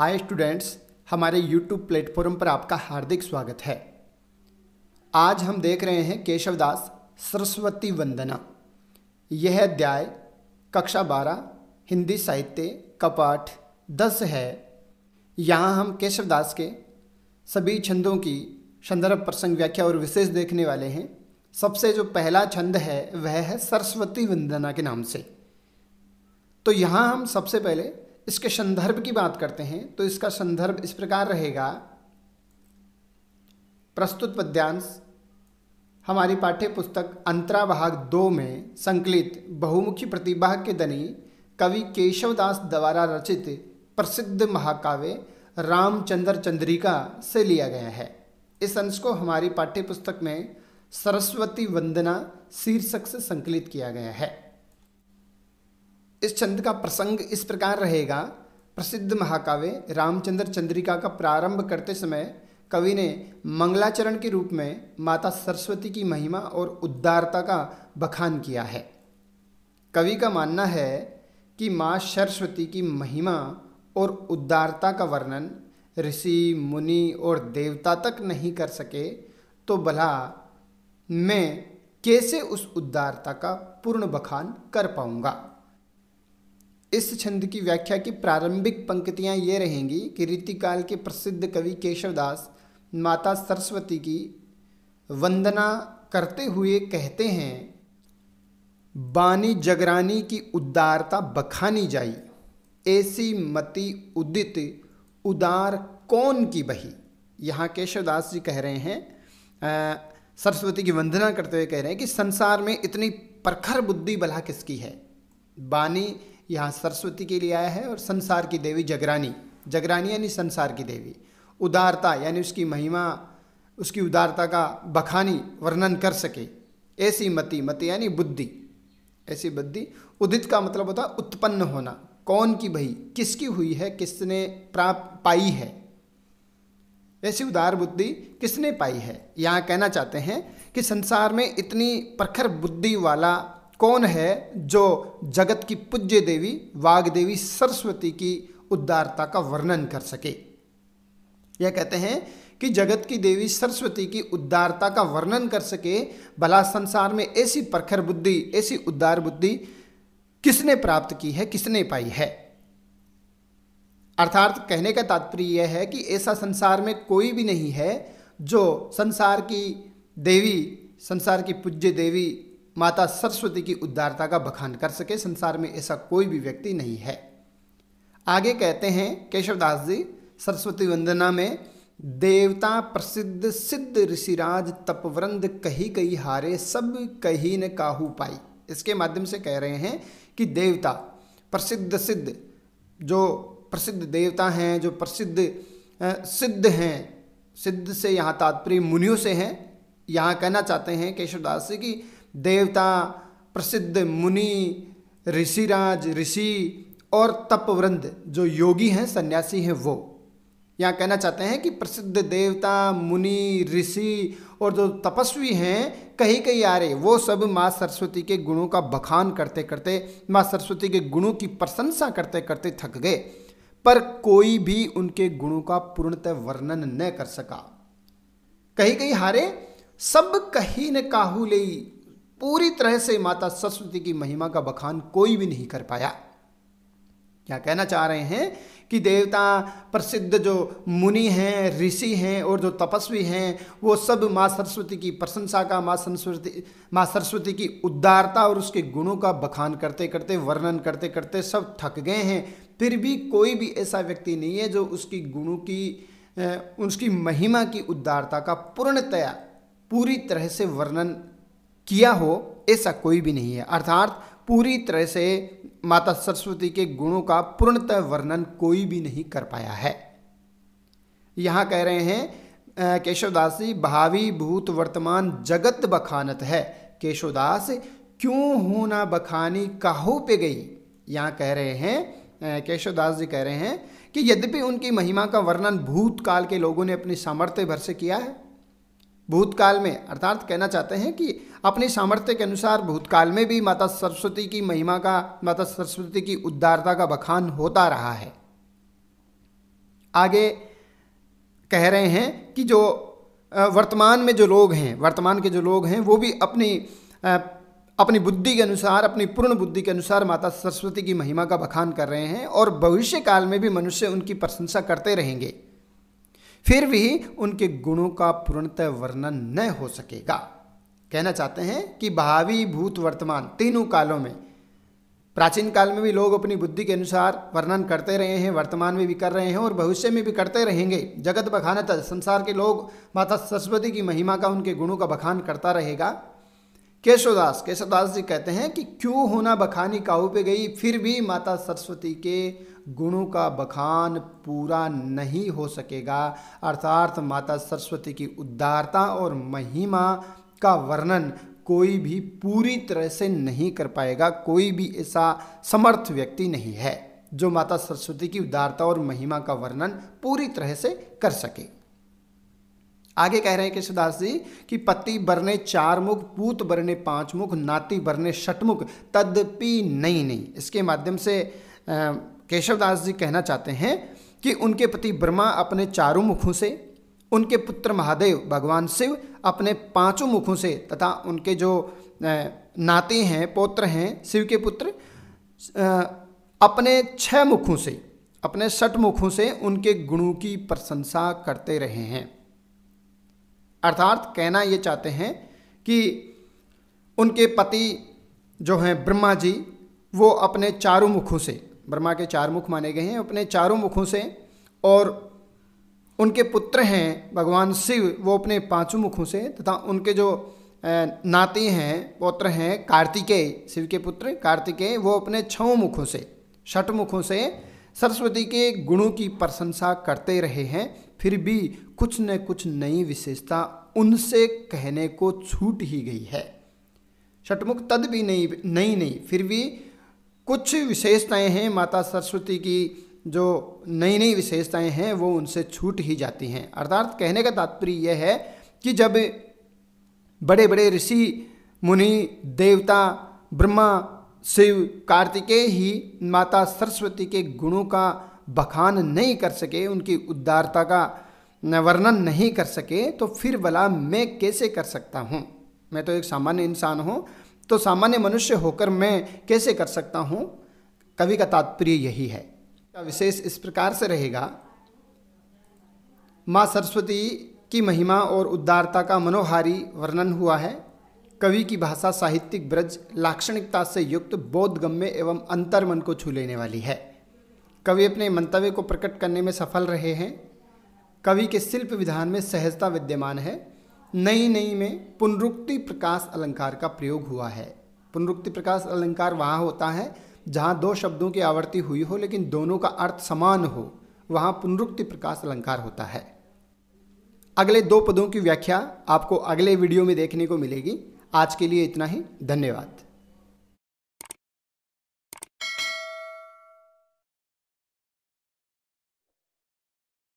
हाय students हमारे YouTube platform पर आपका हार्दिक स्वागत है आज हम देख रहे हैं केशवदास सरस्वती वंदना यह अध्याय कक्षा बारह हिंदी साहित्य का पाठ दस है यहाँ हम केशवदास के सभी छंदों की संदर्भ प्रसंग व्याख्या और विशेष देखने वाले हैं सबसे जो पहला छंद है वह है सरस्वती वंदना के नाम से तो यहाँ हम सबसे पहले इसके संदर्भ की बात करते हैं तो इसका संदर्भ इस प्रकार रहेगा प्रस्तुत पद्यांश हमारी पाठ्य पुस्तक अंतराभाग दो में संकलित बहुमुखी प्रतिभा के दनी कवि केशवदास द्वारा रचित प्रसिद्ध महाकाव्य रामचंद्र चंद्रिका से लिया गया है इस अंश को हमारी पाठ्य पुस्तक में सरस्वती वंदना शीर्षक से संकलित किया गया है इस छंद का प्रसंग इस प्रकार रहेगा प्रसिद्ध महाकाव्य रामचंद्र चंद्रिका का प्रारंभ करते समय कवि ने मंगलाचरण के रूप में माता सरस्वती की महिमा और उदारता का बखान किया है कवि का मानना है कि माँ सरस्वती की महिमा और उदारता का वर्णन ऋषि मुनि और देवता तक नहीं कर सके तो भला मैं कैसे उस उदारता का पूर्ण बखान कर पाऊँगा इस छंद की व्याख्या की प्रारंभिक पंक्तियाँ ये रहेंगी कि रीतिकाल के प्रसिद्ध कवि केशवदास माता सरस्वती की वंदना करते हुए कहते हैं बानी जगरानी की उदारता बखानी जाई ऐसी मति उदित उदार कौन की बही यहाँ केशवदास जी कह रहे हैं आ, सरस्वती की वंदना करते हुए कह रहे हैं कि संसार में इतनी प्रखर बुद्धि भला किसकी है बानी यहाँ सरस्वती के लिए आया है और संसार की देवी जगरानी जगरानी यानी संसार की देवी उदारता यानी उसकी महिमा उसकी उदारता का बखानी वर्णन कर सके ऐसी मति मति यानी बुद्धि ऐसी बुद्धि उदित का मतलब होता है उत्पन्न होना कौन की भई किसकी हुई है किसने प्राप्त पाई है ऐसी उदार बुद्धि किसने पाई है यहाँ कहना चाहते हैं कि संसार में इतनी प्रखर बुद्धि वाला कौन है जो जगत की पूज्य देवी वागदेवी सरस्वती की उदारता का वर्णन कर सके यह कहते हैं कि जगत की देवी सरस्वती की उदारता का वर्णन कर सके भला संसार में ऐसी प्रखर बुद्धि ऐसी उदार बुद्धि किसने प्राप्त की है किसने पाई है अर्थात कहने का तात्पर्य यह है कि ऐसा संसार में कोई भी नहीं है जो संसार की देवी संसार की पूज्य देवी माता सरस्वती की उदारता का बखान कर सके संसार में ऐसा कोई भी व्यक्ति नहीं है आगे कहते हैं केशवदास जी सरस्वती वंदना में देवता प्रसिद्ध सिद्ध ऋषिराज तपवृंद कही कही हारे सब कही न काहू पाई इसके माध्यम से कह रहे हैं कि देवता प्रसिद्ध सिद्ध जो प्रसिद्ध देवता हैं जो प्रसिद्ध सिद्ध हैं सिद्ध से यहाँ तात्पर्य मुनियों से हैं यहाँ कहना चाहते हैं केशवदास जी की देवता प्रसिद्ध मुनि ऋषिराज ऋषि और तपवृंद जो योगी हैं सन्यासी हैं वो यहाँ कहना चाहते हैं कि प्रसिद्ध देवता मुनि ऋषि और जो तपस्वी हैं कहीं कहीं आ रहे वो सब माँ सरस्वती के गुणों का बखान करते करते माँ सरस्वती के गुणों की प्रशंसा करते करते थक गए पर कोई भी उनके गुणों का पूर्णतः वर्णन न कर सका कहीं कहीं हारे सब कहीं न काहू ले पूरी तरह से माता सरस्वती की महिमा का बखान कोई भी नहीं कर पाया क्या कहना चाह रहे हैं कि देवता प्रसिद्ध जो मुनि हैं ऋषि हैं और जो तपस्वी हैं वो सब माँ सरस्वती की प्रशंसा का माँ सरस्वती माँ सरस्वती की उदारता और उसके गुणों का बखान करते करते वर्णन करते करते सब थक गए हैं फिर भी कोई भी ऐसा व्यक्ति नहीं है जो उसकी गुणों की उसकी महिमा की उदारता का पूर्णतया पूरी तरह से वर्णन किया हो ऐसा कोई भी नहीं है अर्थात पूरी तरह से माता सरस्वती के गुणों का पूर्णतः वर्णन कोई भी नहीं कर पाया है यहां कह रहे हैं केशवदास जी भावी भूत वर्तमान जगत बखानत है केशवदास क्यों होना बखानी काहो पे गई यहां कह रहे हैं केशवदास जी कह रहे हैं कि यद्यपि उनकी महिमा का वर्णन भूतकाल के लोगों ने अपनी सामर्थ्य भर से किया है भूतकाल में अर्थात कहना चाहते हैं कि अपने सामर्थ्य के अनुसार भूतकाल में भी माता सरस्वती की महिमा का माता सरस्वती की उदारता का बखान होता रहा है आगे कह रहे हैं कि जो वर्तमान में जो लोग हैं वर्तमान के जो लोग हैं वो भी अपनी अपनी बुद्धि के अनुसार अपनी पूर्ण बुद्धि के अनुसार माता सरस्वती की महिमा का बखान कर रहे हैं और भविष्य काल में भी मनुष्य उनकी प्रशंसा करते रहेंगे फिर भी उनके गुणों का पूर्णतः वर्णन न हो सकेगा कहना चाहते हैं कि भावी भूत वर्तमान तीनों कालों में प्राचीन काल में भी लोग अपनी बुद्धि के अनुसार वर्णन करते रहे हैं वर्तमान में भी कर रहे हैं और भविष्य में भी करते रहेंगे जगत बखानता संसार के लोग माता सरस्वती की महिमा का उनके गुणों का बखान करता रहेगा केशवदास केशवदास जी कहते हैं कि क्यों होना बखानी काहू पे गई फिर भी माता सरस्वती के गुणों का बखान पूरा नहीं हो सकेगा अर्थात माता सरस्वती की उदारता और महिमा का वर्णन कोई भी पूरी तरह से नहीं कर पाएगा कोई भी ऐसा समर्थ व्यक्ति नहीं है जो माता सरस्वती की उदारता और महिमा का वर्णन पूरी तरह से कर सके आगे कह रहे हैं कृष्णदास जी कि पति बरने चार मुख पूत बरने पांच मुख नाती बरने षटमुख तद्यपि नहीं नहीं इसके माध्यम से केशवदास जी कहना चाहते हैं कि उनके पति ब्रह्मा अपने चारों मुखों से उनके पुत्र महादेव भगवान शिव अपने पांचों मुखों से तथा उनके जो नाते हैं पौत्र हैं शिव के पुत्र अपने छह मुखों से अपने षठ मुखों से उनके गुणों की प्रशंसा करते रहे हैं अर्थात कहना ये चाहते हैं कि उनके पति जो हैं ब्रह्मा जी वो अपने चारों मुखों से ब्रह्मा के चार मुख माने गए हैं अपने चारों मुखों से और उनके पुत्र हैं भगवान शिव वो अपने पांचों मुखों से तथा उनके जो नाती हैं पौत्र हैं कार्तिकेय शिव के पुत्र कार्तिकेय वो अपने छों मुखों से छठ मुखों से सरस्वती के गुणों की प्रशंसा करते रहे हैं फिर भी कुछ न कुछ नई विशेषता उनसे कहने को छूट ही गई है षटमुख तद भी नहीं नहीं नहीं फिर भी कुछ विशेषताएं हैं माता सरस्वती की जो नई नई विशेषताएं हैं वो उनसे छूट ही जाती हैं अर्थात कहने का तात्पर्य यह है कि जब बड़े बड़े ऋषि मुनि देवता ब्रह्मा शिव कार्तिकेय ही माता सरस्वती के गुणों का बखान नहीं कर सके उनकी उदारता का वर्णन नहीं कर सके तो फिर भला मैं कैसे कर सकता हूँ मैं तो एक सामान्य इंसान हूँ तो सामान्य मनुष्य होकर मैं कैसे कर सकता हूँ कवि का तात्पर्य यही है का विशेष इस प्रकार से रहेगा माँ सरस्वती की महिमा और उदारता का मनोहारी वर्णन हुआ है कवि की भाषा साहित्यिक ब्रज लाक्षणिकता से युक्त बोधगम्य एवं अंतर्मन को छू लेने वाली है कवि अपने मंतव्य को प्रकट करने में सफल रहे हैं कवि के शिल्प विधान में सहजता विद्यमान है नई नई में पुनरुक्ति प्रकाश अलंकार का प्रयोग हुआ है पुनरुक्ति प्रकाश अलंकार वहाँ होता है जहाँ दो शब्दों की आवृत्ति हुई हो लेकिन दोनों का अर्थ समान हो वहाँ पुनरुक्ति प्रकाश अलंकार होता है अगले दो पदों की व्याख्या आपको अगले वीडियो में देखने को मिलेगी आज के लिए इतना ही धन्यवाद